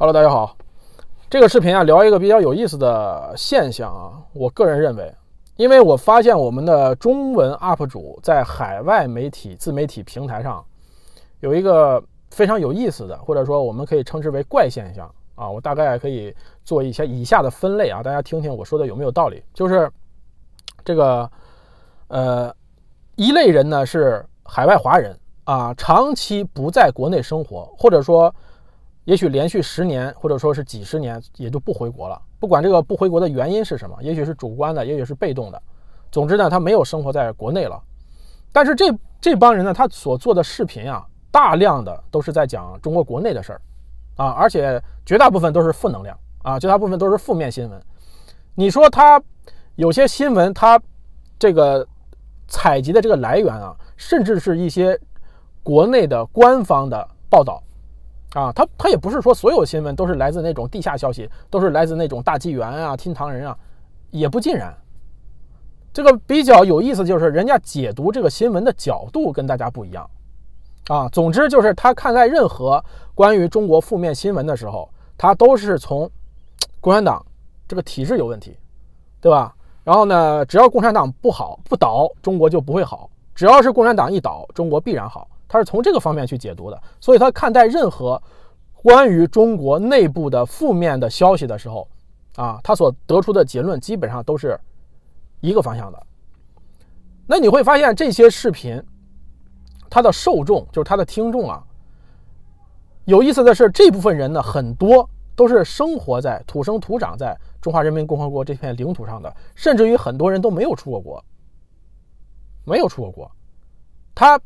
Hello，大家好，这个视频啊，聊一个比较有意思的现象啊。我个人认为，因为我发现我们的中文 UP 主在海外媒体自媒体平台上，有一个非常有意思的，或者说我们可以称之为怪现象啊。我大概可以做一些以下的分类啊，大家听听我说的有没有道理？就是这个，呃，一类人呢是海外华人啊，长期不在国内生活，或者说。也许连续十年，或者说是几十年，也就不回国了。不管这个不回国的原因是什么，也许是主观的，也许是被动的。总之呢，他没有生活在国内了。但是这这帮人呢，他所做的视频啊，大量的都是在讲中国国内的事儿啊，而且绝大部分都是负能量啊，绝大部分都是负面新闻。你说他有些新闻，他这个采集的这个来源啊，甚至是一些国内的官方的报道。啊，他他也不是说所有新闻都是来自那种地下消息，都是来自那种大纪元啊、新唐人啊，也不尽然。这个比较有意思，就是人家解读这个新闻的角度跟大家不一样。啊，总之就是他看待任何关于中国负面新闻的时候，他都是从共产党这个体制有问题，对吧？然后呢，只要共产党不好不倒，中国就不会好；只要是共产党一倒，中国必然好。他是从这个方面去解读的，所以他看待任何关于中国内部的负面的消息的时候，啊，他所得出的结论基本上都是一个方向的。那你会发现这些视频，它的受众就是他的听众啊。有意思的是，这部分人呢，很多都是生活在土生土长在中华人民共和国这片领土上的，甚至于很多人都没有出过国，没有出过国，他。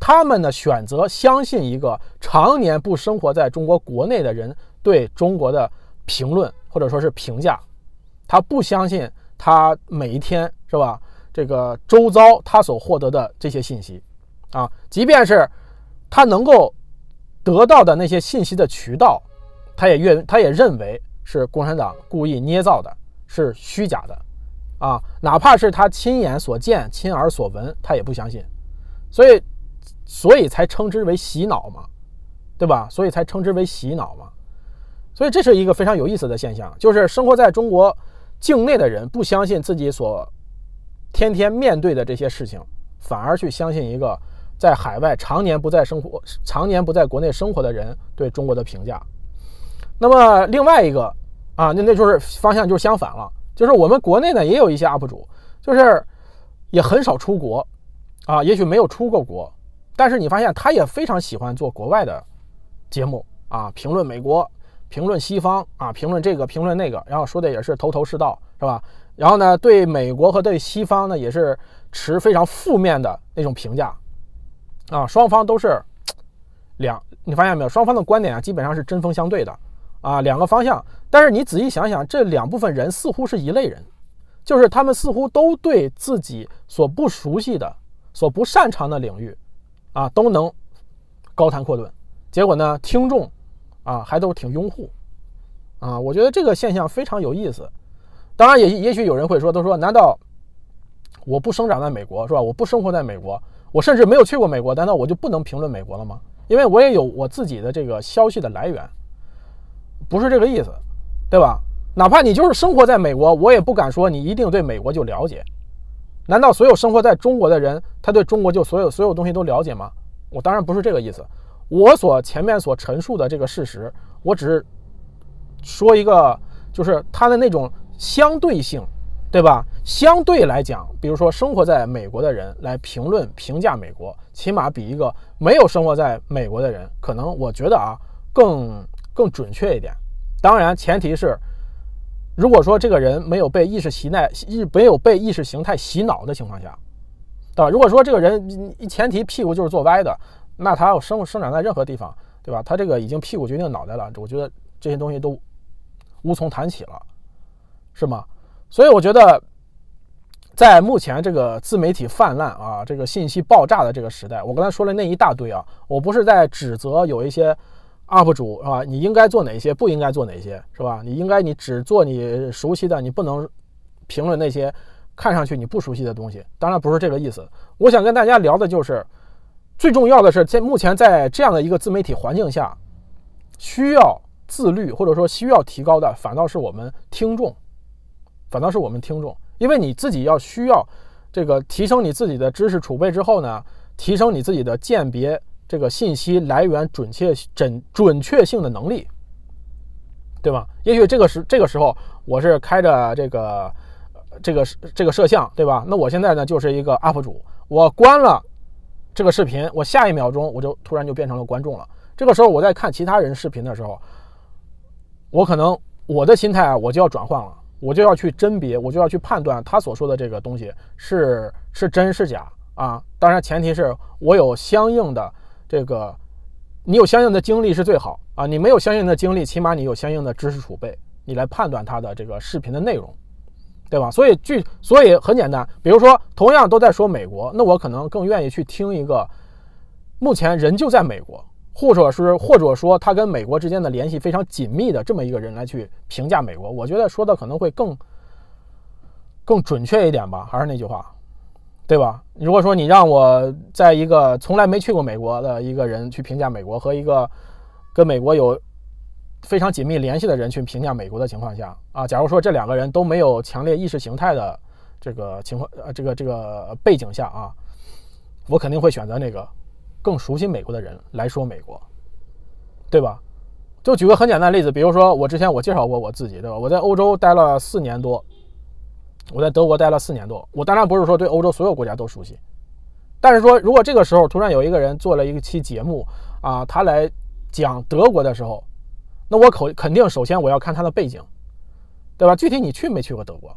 他们呢，选择相信一个常年不生活在中国国内的人对中国的评论或者说是评价，他不相信他每一天是吧？这个周遭他所获得的这些信息啊，即便是他能够得到的那些信息的渠道，他也愿他也认为是共产党故意捏造的，是虚假的啊，哪怕是他亲眼所见、亲耳所闻，他也不相信。所以。所以才称之为洗脑嘛，对吧？所以才称之为洗脑嘛。所以这是一个非常有意思的现象，就是生活在中国境内的人不相信自己所天天面对的这些事情，反而去相信一个在海外常年不在生活、常年不在国内生活的人对中国的评价。那么另外一个啊，那那就是方向就相反了，就是我们国内呢也有一些 UP 主，就是也很少出国啊，也许没有出过国。但是你发现他也非常喜欢做国外的节目啊，评论美国，评论西方啊，评论这个，评论那个，然后说的也是头头是道，是吧？然后呢，对美国和对西方呢，也是持非常负面的那种评价，啊，双方都是两，你发现没有？双方的观点啊，基本上是针锋相对的，啊，两个方向。但是你仔细想想，这两部分人似乎是一类人，就是他们似乎都对自己所不熟悉的、所不擅长的领域。啊，都能高谈阔论，结果呢，听众啊还都挺拥护，啊，我觉得这个现象非常有意思。当然，也也许有人会说，都说难道我不生长在美国是吧？我不生活在美国，我甚至没有去过美国，难道我就不能评论美国了吗？因为我也有我自己的这个消息的来源，不是这个意思，对吧？哪怕你就是生活在美国，我也不敢说你一定对美国就了解。难道所有生活在中国的人，他对中国就所有所有东西都了解吗？我当然不是这个意思。我所前面所陈述的这个事实，我只是说一个，就是他的那种相对性，对吧？相对来讲，比如说生活在美国的人来评论评价美国，起码比一个没有生活在美国的人，可能我觉得啊更更准确一点。当然前提是。如果说这个人没有被意识形态、意没有被意识形态洗脑的情况下，对吧？如果说这个人一前提屁股就是坐歪的，那他要生生长在任何地方，对吧？他这个已经屁股决定脑袋了，我觉得这些东西都无从谈起了，是吗？所以我觉得，在目前这个自媒体泛滥啊，这个信息爆炸的这个时代，我刚才说了那一大堆啊，我不是在指责有一些。UP 主是吧？你应该做哪些？不应该做哪些？是吧？你应该你只做你熟悉的，你不能评论那些看上去你不熟悉的东西。当然不是这个意思。我想跟大家聊的就是，最重要的是在目前在这样的一个自媒体环境下，需要自律或者说需要提高的，反倒是我们听众，反倒是我们听众，因为你自己要需要这个提升你自己的知识储备之后呢，提升你自己的鉴别。这个信息来源准确准准确性的能力，对吧？也许这个时这个时候我是开着这个这个这个摄像，对吧？那我现在呢就是一个 UP 主，我关了这个视频，我下一秒钟我就突然就变成了观众了。这个时候我在看其他人视频的时候，我可能我的心态啊，我就要转换了，我就要去甄别，我就要去判断他所说的这个东西是是真是假啊。当然前提是我有相应的。这个，你有相应的经历是最好啊！你没有相应的经历，起码你有相应的知识储备，你来判断它的这个视频的内容，对吧？所以，据所以很简单，比如说，同样都在说美国，那我可能更愿意去听一个目前人就在美国，或者是或者说他跟美国之间的联系非常紧密的这么一个人来去评价美国，我觉得说的可能会更更准确一点吧。还是那句话。对吧？如果说你让我在一个从来没去过美国的一个人去评价美国，和一个跟美国有非常紧密联系的人去评价美国的情况下啊，假如说这两个人都没有强烈意识形态的这个情况，呃，这个这个背景下啊，我肯定会选择那个更熟悉美国的人来说美国，对吧？就举个很简单的例子，比如说我之前我介绍过我自己，对吧？我在欧洲待了四年多。我在德国待了四年多，我当然不是说对欧洲所有国家都熟悉，但是说如果这个时候突然有一个人做了一期节目啊，他来讲德国的时候，那我口肯定首先我要看他的背景，对吧？具体你去没去过德国？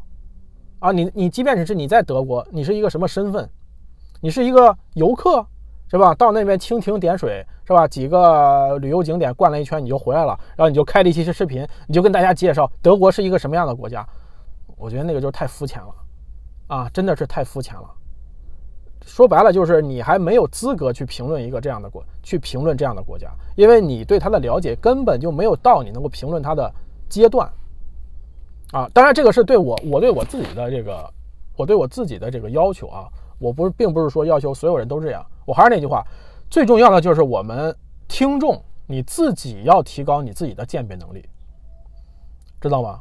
啊，你你即便是是你在德国，你是一个什么身份？你是一个游客是吧？到那边蜻蜓点水是吧？几个旅游景点逛了一圈你就回来了，然后你就开了一期视频，你就跟大家介绍德国是一个什么样的国家。我觉得那个就是太肤浅了，啊，真的是太肤浅了。说白了就是你还没有资格去评论一个这样的国，去评论这样的国家，因为你对他的了解根本就没有到你能够评论他的阶段，啊，当然这个是对我，我对我自己的这个，我对我自己的这个要求啊，我不并不是说要求所有人都这样，我还是那句话，最重要的就是我们听众你自己要提高你自己的鉴别能力，知道吗？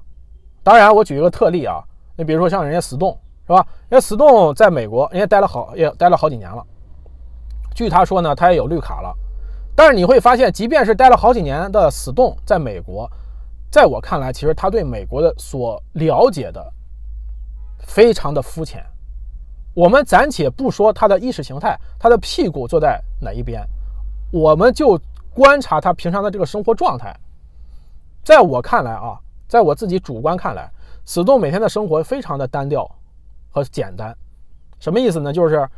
当然，我举一个特例啊，你比如说像人家死栋，是吧？人家死栋在美国，人家待了好也待了好几年了。据他说呢，他也有绿卡了。但是你会发现，即便是待了好几年的死栋在美国，在我看来，其实他对美国的所了解的非常的肤浅。我们暂且不说他的意识形态，他的屁股坐在哪一边，我们就观察他平常的这个生活状态。在我看来啊。在我自己主观看来，死洞每天的生活非常的单调和简单，什么意思呢？就是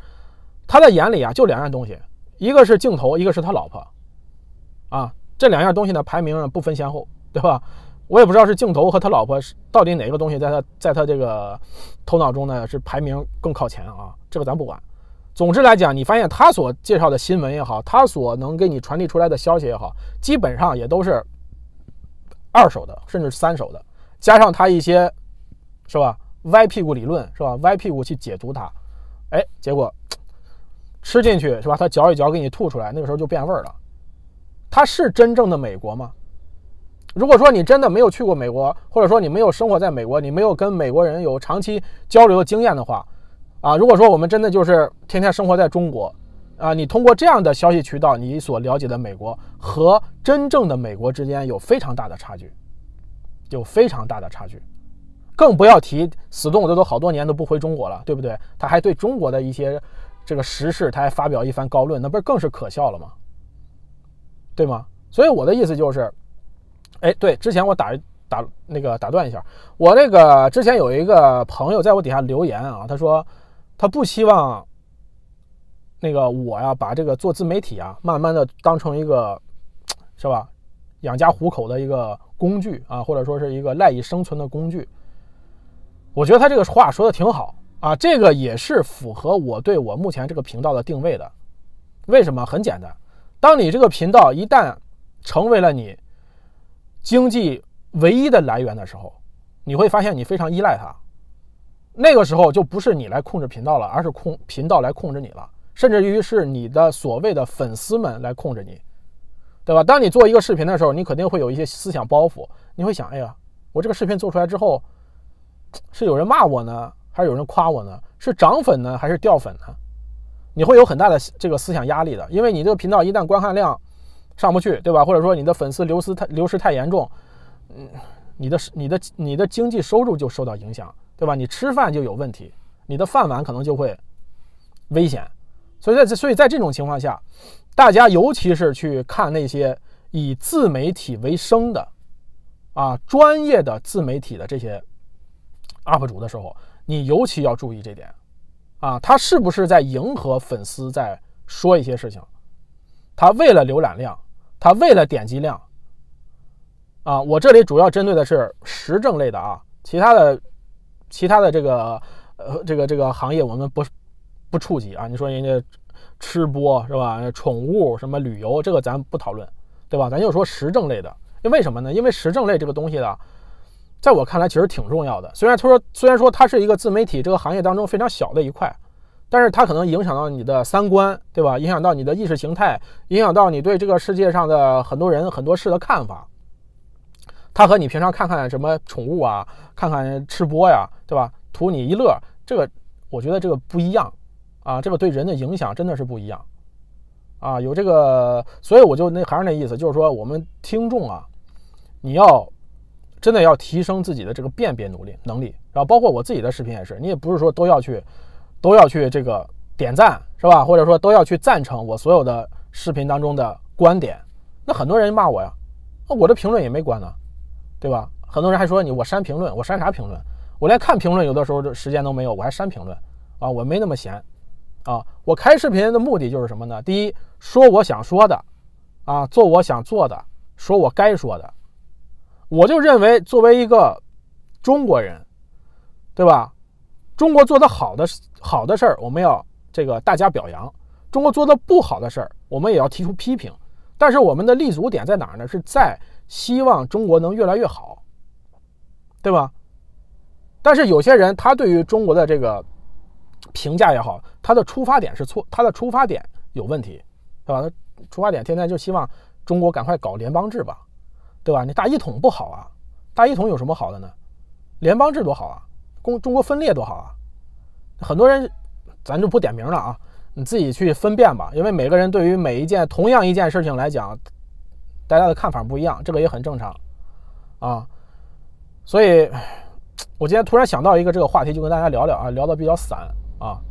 他的眼里啊，就两样东西，一个是镜头，一个是他老婆，啊，这两样东西呢，排名不分先后，对吧？我也不知道是镜头和他老婆是到底哪个东西在他在他这个头脑中呢是排名更靠前啊，这个咱不管。总之来讲，你发现他所介绍的新闻也好，他所能给你传递出来的消息也好，基本上也都是。二手的，甚至是三手的，加上他一些是吧歪屁股理论是吧歪屁股去解读它，哎，结果吃进去是吧？他嚼一嚼给你吐出来，那个时候就变味儿了。它是真正的美国吗？如果说你真的没有去过美国，或者说你没有生活在美国，你没有跟美国人有长期交流的经验的话，啊，如果说我们真的就是天天生活在中国。啊！你通过这样的消息渠道，你所了解的美国和真正的美国之间有非常大的差距，有非常大的差距，更不要提死冻，这都好多年都不回中国了，对不对？他还对中国的一些这个时事，他还发表一番高论，那不是更是可笑了吗？对吗？所以我的意思就是，哎，对，之前我打打那个打断一下，我那个之前有一个朋友在我底下留言啊，他说他不希望。那个我呀，把这个做自媒体啊，慢慢的当成一个，是吧，养家糊口的一个工具啊，或者说是一个赖以生存的工具。我觉得他这个话说的挺好啊，这个也是符合我对我目前这个频道的定位的。为什么？很简单，当你这个频道一旦成为了你经济唯一的来源的时候，你会发现你非常依赖它。那个时候就不是你来控制频道了，而是控频道来控制你了。甚至于是你的所谓的粉丝们来控制你，对吧？当你做一个视频的时候，你肯定会有一些思想包袱。你会想：哎呀，我这个视频做出来之后，是有人骂我呢，还是有人夸我呢？是涨粉呢，还是掉粉呢？你会有很大的这个思想压力的。因为你这个频道一旦观看量上不去，对吧？或者说你的粉丝流失太流失太严重，嗯，你的你的你的经济收入就受到影响，对吧？你吃饭就有问题，你的饭碗可能就会危险。所以在所以在这种情况下，大家尤其是去看那些以自媒体为生的，啊，专业的自媒体的这些 UP 主的时候，你尤其要注意这点，啊，他是不是在迎合粉丝在说一些事情？他为了浏览量，他为了点击量，啊，我这里主要针对的是时政类的啊，其他的其他的这个呃这个这个行业我们不。不触及啊！你说人家吃播是吧？宠物什么旅游，这个咱不讨论，对吧？咱就说时政类的，因为什么呢？因为时政类这个东西呢，在我看来其实挺重要的。虽然他说，虽然说它是一个自媒体这个行业当中非常小的一块，但是它可能影响到你的三观，对吧？影响到你的意识形态，影响到你对这个世界上的很多人很多事的看法。它和你平常看看什么宠物啊，看看吃播呀，对吧？图你一乐，这个我觉得这个不一样。啊，这个对人的影响真的是不一样，啊，有这个，所以我就那还是那意思，就是说我们听众啊，你要真的要提升自己的这个辨别努力能力，然后包括我自己的视频也是，你也不是说都要去都要去这个点赞是吧？或者说都要去赞成我所有的视频当中的观点，那很多人骂我呀，那我的评论也没关呢，对吧？很多人还说你我删评论，我删啥评论？我连看评论有的时候的时间都没有，我还删评论啊？我没那么闲。啊，我开视频的目的就是什么呢？第一，说我想说的，啊，做我想做的，说我该说的。我就认为，作为一个中国人，对吧？中国做的好的好的事儿，我们要这个大家表扬；中国做的不好的事儿，我们也要提出批评。但是我们的立足点在哪儿呢？是在希望中国能越来越好，对吧？但是有些人他对于中国的这个。评价也好，他的出发点是错，他的出发点有问题，对吧？他出发点天天就希望中国赶快搞联邦制吧，对吧？你大一统不好啊，大一统有什么好的呢？联邦制多好啊，公中国分裂多好啊！很多人，咱就不点名了啊，你自己去分辨吧，因为每个人对于每一件同样一件事情来讲，大家的看法不一样，这个也很正常啊。所以我今天突然想到一个这个话题，就跟大家聊聊啊，聊的比较散。啊。